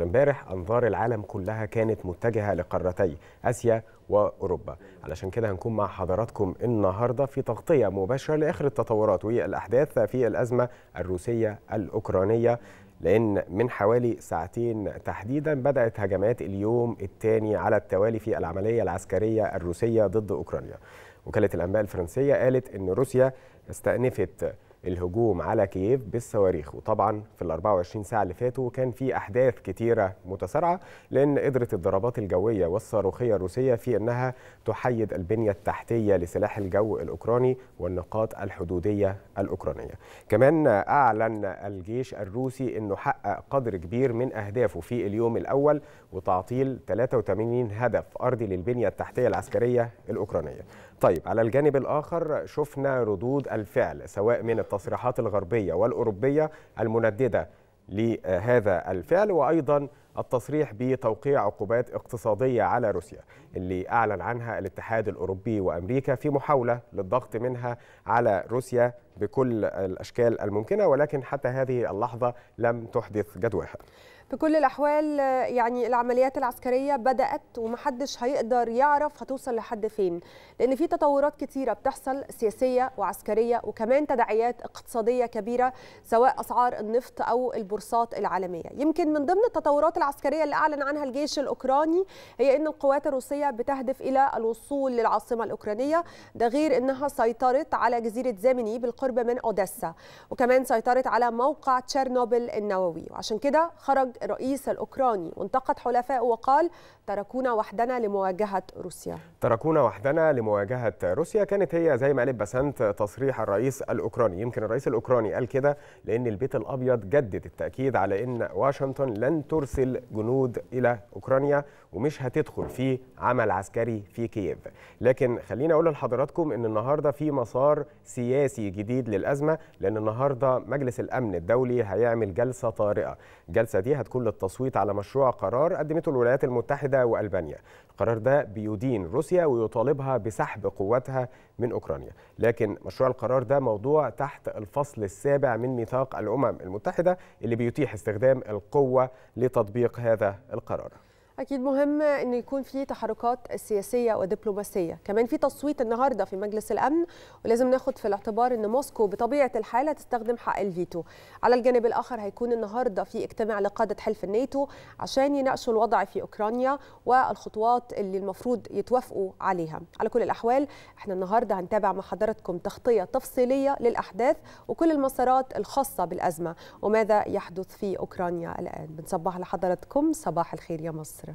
امبارح انظار العالم كلها كانت متجهه لقارتي اسيا واوروبا علشان كده هنكون مع حضراتكم النهارده في تغطيه مباشره لاخر التطورات والاحداث في الازمه الروسيه الاوكرانيه لأن من حوالي ساعتين تحديدا بدأت هجمات اليوم الثاني على التوالي في العملية العسكرية الروسية ضد أوكرانيا وكالة الأنباء الفرنسية قالت أن روسيا استأنفت الهجوم على كييف بالصواريخ وطبعا في ال 24 ساعه اللي فاتوا كان في احداث كتيره متسارعه لان قدرت الضربات الجويه والصاروخيه الروسيه في انها تحيد البنيه التحتيه لسلاح الجو الاوكراني والنقاط الحدوديه الاوكرانيه. كمان اعلن الجيش الروسي انه حقق قدر كبير من اهدافه في اليوم الاول وتعطيل 83 هدف ارضي للبنيه التحتيه العسكريه الاوكرانيه. طيب على الجانب الآخر شفنا ردود الفعل سواء من التصريحات الغربية والأوروبية المنددة لهذا الفعل وأيضا التصريح بتوقيع عقوبات اقتصادية على روسيا اللي أعلن عنها الاتحاد الأوروبي وأمريكا في محاولة للضغط منها على روسيا بكل الأشكال الممكنة ولكن حتى هذه اللحظة لم تحدث جدواها في كل الأحوال يعني العمليات العسكرية بدأت ومحدش هيقدر يعرف هتوصل لحد فين لأن في تطورات كتيرة بتحصل سياسية وعسكرية وكمان تداعيات اقتصادية كبيرة سواء أسعار النفط أو البورصات العالمية يمكن من ضمن التطورات العسكرية اللي أعلن عنها الجيش الأوكراني هي أن القوات الروسية بتهدف إلى الوصول للعاصمة الأوكرانية ده غير أنها سيطرت على جزيرة زاميني بالقرب من أوديسا وكمان سيطرت على موقع تشيرنوبل النووي وعشان كده خرج الرئيس الأوكراني وانتقد حلفائه وقال تركونا وحدنا لمواجهة روسيا تركونا وحدنا لمواجهة روسيا كانت هي زي ما قالت بسنت تصريح الرئيس الأوكراني يمكن الرئيس الأوكراني قال كده لأن البيت الأبيض جدد التأكيد على أن واشنطن لن ترسل جنود إلى أوكرانيا ومش هتدخل في عمل عسكري في كييف لكن خليني أقول لحضراتكم أن النهاردة في مسار سياسي جديد للأزمة لأن النهاردة مجلس الأمن الدولي هيعمل جلسة طارئة الجلسة دي هتكون كل التصويت على مشروع قرار قدمته الولايات المتحدة وألبانيا القرار ده بيدين روسيا ويطالبها بسحب قواتها من أوكرانيا لكن مشروع القرار ده موضوع تحت الفصل السابع من ميثاق الأمم المتحدة اللي بيتيح استخدام القوة لتطبيق هذا القرار اكيد مهم ان يكون في تحركات سياسيه ودبلوماسيه كمان في تصويت النهارده في مجلس الامن ولازم ناخد في الاعتبار ان موسكو بطبيعه الحال هتستخدم حق الفيتو على الجانب الاخر هيكون النهارده في اجتماع لقاده حلف الناتو عشان يناقشوا الوضع في اوكرانيا والخطوات اللي المفروض يتوافقوا عليها على كل الاحوال احنا النهارده هنتابع مع حضراتكم تغطيه تفصيليه للاحداث وكل المسارات الخاصه بالازمه وماذا يحدث في اوكرانيا الان بنصبح لحضراتكم صباح الخير يا مصر